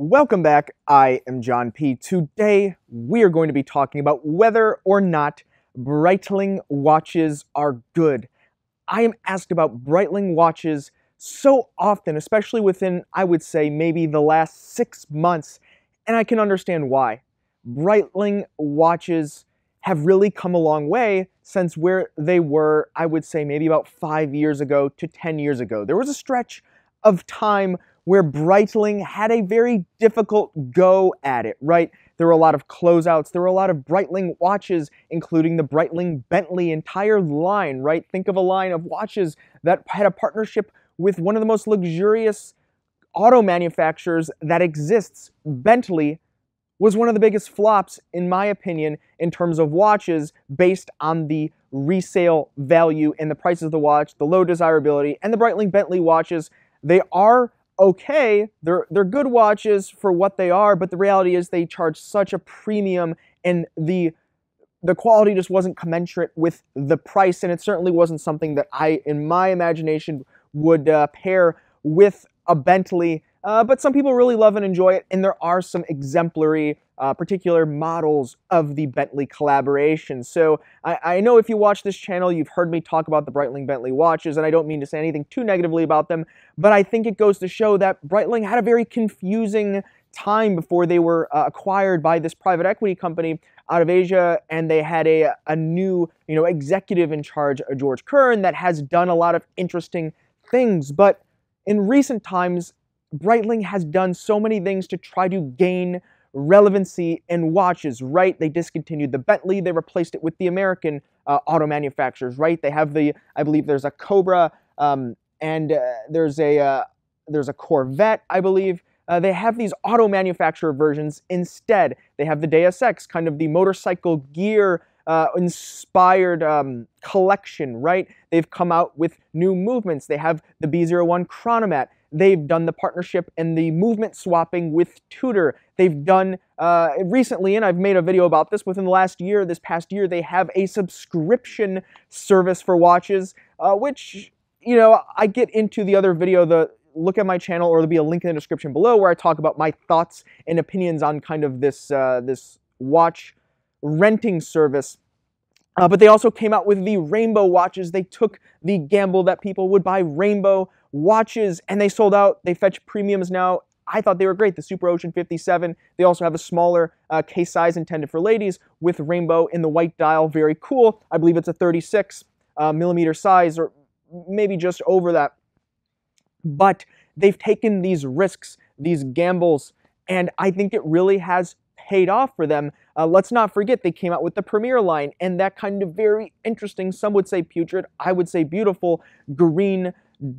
Welcome back. I am John P. Today we are going to be talking about whether or not Breitling watches are good. I am asked about Breitling watches so often, especially within, I would say, maybe the last six months, and I can understand why. Breitling watches have really come a long way since where they were, I would say, maybe about five years ago to 10 years ago. There was a stretch of time where Breitling had a very difficult go at it, right? There were a lot of closeouts. There were a lot of Breitling watches, including the Breitling Bentley entire line, right? Think of a line of watches that had a partnership with one of the most luxurious auto manufacturers that exists. Bentley was one of the biggest flops, in my opinion, in terms of watches based on the resale value and the price of the watch, the low desirability, and the Breitling Bentley watches. They are okay. They're, they're good watches for what they are, but the reality is they charge such a premium and the the quality just wasn't commensurate with the price, and it certainly wasn't something that I, in my imagination, would uh, pair with a Bentley. Uh, but some people really love and enjoy it, and there are some exemplary uh, particular models of the Bentley collaboration. So I, I, know if you watch this channel, you've heard me talk about the Breitling Bentley watches, and I don't mean to say anything too negatively about them, but I think it goes to show that Breitling had a very confusing time before they were uh, acquired by this private equity company out of Asia, and they had a, a new you know executive in charge, uh, George Kern, that has done a lot of interesting things. But in recent times, Breitling has done so many things to try to gain relevancy in watches, right? They discontinued the Bentley, they replaced it with the American uh, auto manufacturers, right? They have the, I believe there's a Cobra um, and uh, there's a uh, there's a Corvette, I believe. Uh, they have these auto manufacturer versions instead. They have the Deus Ex, kind of the motorcycle gear uh, inspired um, collection, right? They've come out with new movements. They have the B01 Chronomat. They've done the partnership and the movement swapping with Tutor. They've done uh, recently, and I've made a video about this within the last year, this past year, they have a subscription service for watches, uh, which, you know, I get into the other video, the look at my channel, or there'll be a link in the description below where I talk about my thoughts and opinions on kind of this, uh, this watch renting service uh, but they also came out with the rainbow watches. They took the gamble that people would buy rainbow watches and they sold out. They fetch premiums now. I thought they were great. The Super Ocean 57. They also have a smaller uh, case size intended for ladies with rainbow in the white dial. Very cool. I believe it's a 36 uh, millimeter size or maybe just over that. But they've taken these risks, these gambles, and I think it really has paid off for them. Uh, let's not forget they came out with the Premier line and that kind of very interesting, some would say putrid, I would say beautiful, green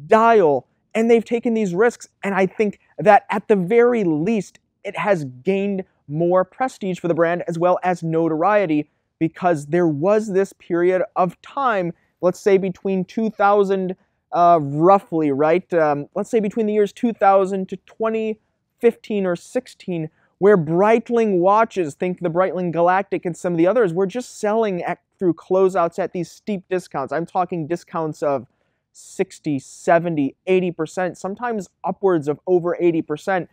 dial. And they've taken these risks, and I think that at the very least, it has gained more prestige for the brand as well as notoriety because there was this period of time, let's say between 2000, uh, roughly, right? Um, let's say between the years 2000 to 2015 or 16, where Breitling watches, think the Breitling Galactic and some of the others, we're just selling at, through closeouts at these steep discounts. I'm talking discounts of 60, 70, 80%, sometimes upwards of over 80%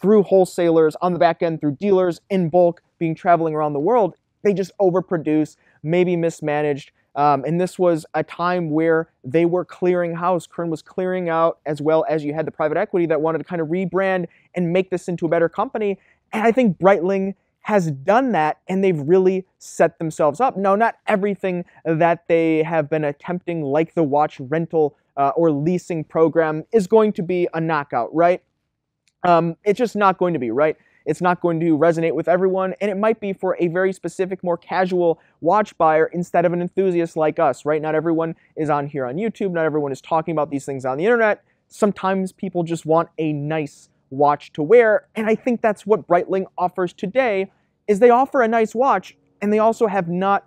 through wholesalers, on the back end through dealers, in bulk, being traveling around the world. They just overproduce, maybe mismanaged. Um, and this was a time where they were clearing house. Kern was clearing out, as well as you had the private equity that wanted to kind of rebrand and make this into a better company. And I think Breitling has done that and they've really set themselves up. No, not everything that they have been attempting, like the watch rental uh, or leasing program, is going to be a knockout, right? Um, it's just not going to be, right? It's not going to resonate with everyone, and it might be for a very specific, more casual watch buyer instead of an enthusiast like us, right? Not everyone is on here on YouTube, not everyone is talking about these things on the internet. Sometimes people just want a nice watch to wear. And I think that's what Breitling offers today is they offer a nice watch and they also have not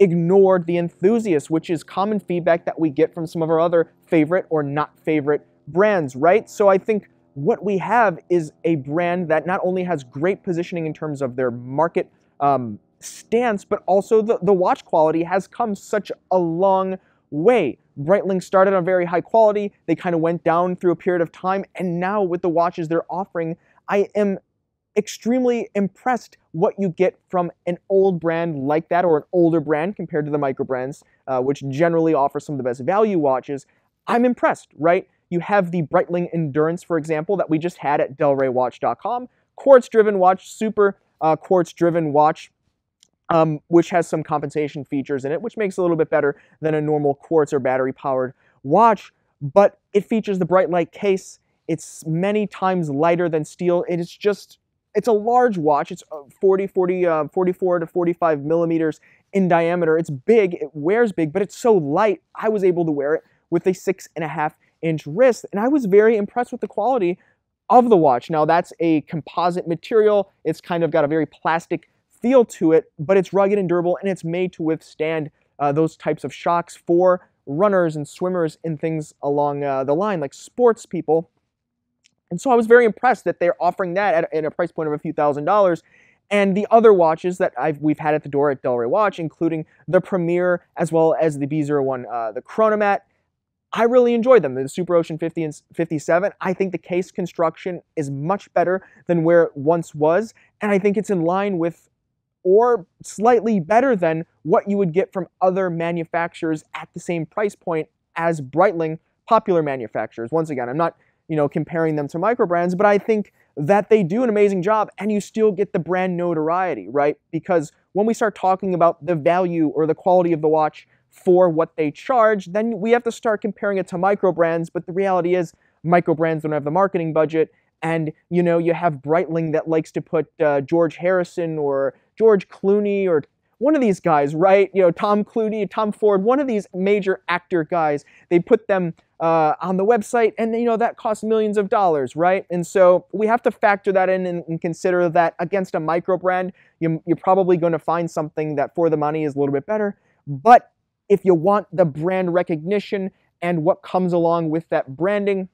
ignored the enthusiast, which is common feedback that we get from some of our other favorite or not favorite brands, right? So I think what we have is a brand that not only has great positioning in terms of their market um, stance, but also the, the watch quality has come such a long way. Breitling started on very high quality, they kind of went down through a period of time, and now with the watches they're offering, I am extremely impressed what you get from an old brand like that or an older brand compared to the micro brands, uh, which generally offer some of the best value watches. I'm impressed, right? You have the Breitling Endurance, for example, that we just had at DelrayWatch.com. Quartz driven watch, super uh, quartz driven watch um, which has some compensation features in it, which makes it a little bit better than a normal quartz or battery powered watch. But it features the bright light case. It's many times lighter than steel. It is just, it's a large watch. It's uh, 40, 40, uh, 44 to 45 millimeters in diameter. It's big, it wears big, but it's so light. I was able to wear it with a six and a half inch wrist. And I was very impressed with the quality of the watch. Now that's a composite material. It's kind of got a very plastic feel to it, but it's rugged and durable and it's made to withstand uh, those types of shocks for runners and swimmers and things along uh, the line, like sports people. And so I was very impressed that they're offering that at, at a price point of a few thousand dollars. And the other watches that I've, we've had at the door at Delray Watch, including the Premier as well as the B01, uh, the Chronomat, I really enjoyed them. The Super Ocean 50 and 57. I think the case construction is much better than where it once was, and I think it's in line with or slightly better than what you would get from other manufacturers at the same price point as Breitling popular manufacturers. Once again, I'm not, you know, comparing them to micro brands, but I think that they do an amazing job and you still get the brand notoriety, right? Because when we start talking about the value or the quality of the watch for what they charge, then we have to start comparing it to micro brands, but the reality is micro brands don't have the marketing budget and you know you have Breitling that likes to put uh, George Harrison or George Clooney or one of these guys, right? You know, Tom Clooney, Tom Ford, one of these major actor guys. They put them uh, on the website, and you know that costs millions of dollars, right? And so we have to factor that in and, and consider that against a micro brand, you, you're probably going to find something that for the money is a little bit better. But if you want the brand recognition and what comes along with that branding,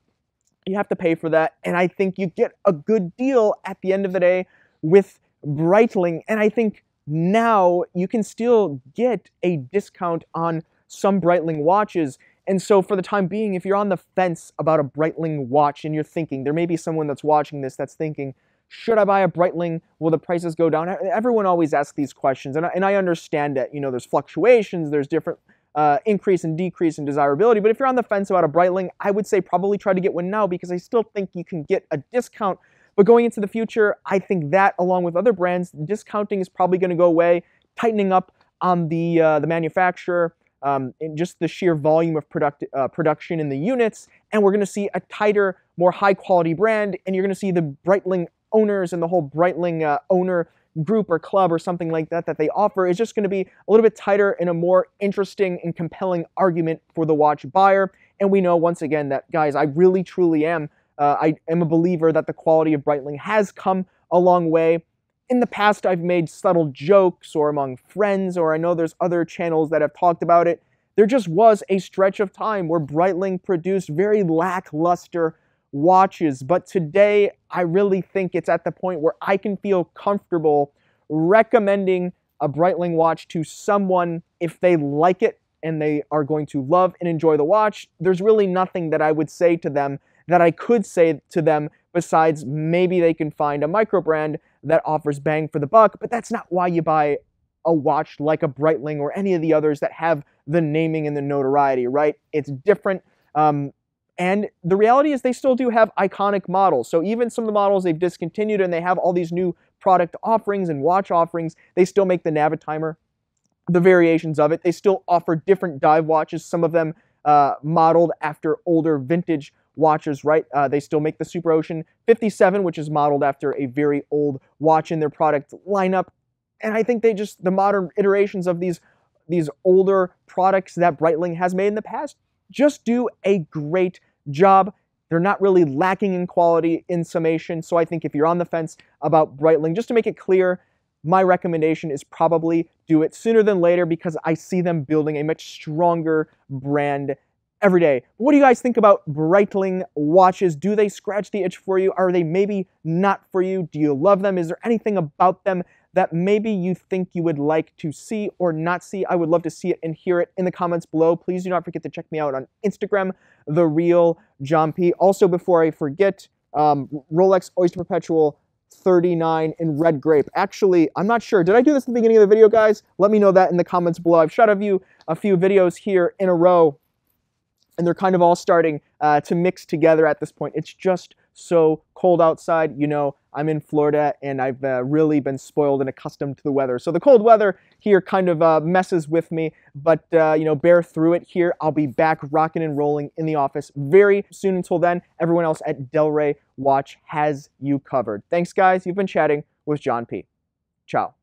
you have to pay for that. And I think you get a good deal at the end of the day with Breitling. And I think now you can still get a discount on some Breitling watches. And so for the time being, if you're on the fence about a Breitling watch and you're thinking, there may be someone that's watching this that's thinking, should I buy a Breitling? Will the prices go down? Everyone always asks these questions. And I, and I understand that, you know, there's fluctuations, there's different uh, increase and decrease in desirability. But if you're on the fence about a Breitling, I would say probably try to get one now because I still think you can get a discount but going into the future, I think that along with other brands, discounting is probably going to go away, tightening up on the uh, the manufacturer. Um, and just the sheer volume of product, uh, production in the units, and we're going to see a tighter, more high-quality brand, and you're going to see the Breitling owners and the whole Breitling uh, owner group or club or something like that that they offer is just going to be a little bit tighter and a more interesting and compelling argument for the watch buyer. And we know once again that guys, I really truly am uh, I am a believer that the quality of Breitling has come a long way. In the past, I've made subtle jokes or among friends, or I know there's other channels that have talked about it. There just was a stretch of time where Breitling produced very lackluster watches, but today I really think it's at the point where I can feel comfortable recommending a Breitling watch to someone if they like it and they are going to love and enjoy the watch. There's really nothing that I would say to them that I could say to them besides maybe they can find a micro brand that offers bang for the buck, but that's not why you buy a watch like a Breitling or any of the others that have the naming and the notoriety, right? It's different. Um, and the reality is they still do have iconic models. So even some of the models they've discontinued and they have all these new product offerings and watch offerings, they still make the Navitimer, the variations of it. They still offer different dive watches, some of them uh, modeled after older vintage watches, right? Uh, they still make the Super Ocean 57, which is modeled after a very old watch in their product lineup. And I think they just, the modern iterations of these, these older products that Breitling has made in the past just do a great job. They're not really lacking in quality in summation. So I think if you're on the fence about Breitling, just to make it clear, my recommendation is probably do it sooner than later because I see them building a much stronger brand every day. What do you guys think about Breitling watches? Do they scratch the itch for you? Are they maybe not for you? Do you love them? Is there anything about them that maybe you think you would like to see or not see. I would love to see it and hear it in the comments below. Please do not forget to check me out on Instagram, The Real John P. Also, before I forget, um, Rolex Oyster Perpetual 39 in Red Grape. Actually, I'm not sure. Did I do this at the beginning of the video, guys? Let me know that in the comments below. I've shot a few, a few videos here in a row and they're kind of all starting uh, to mix together at this point. It's just so cold outside. You know, I'm in Florida and I've uh, really been spoiled and accustomed to the weather. So the cold weather here kind of uh, messes with me, but uh, you know, bear through it here. I'll be back rocking and rolling in the office very soon. Until then, everyone else at Delray Watch has you covered. Thanks, guys. You've been chatting with John P. Ciao.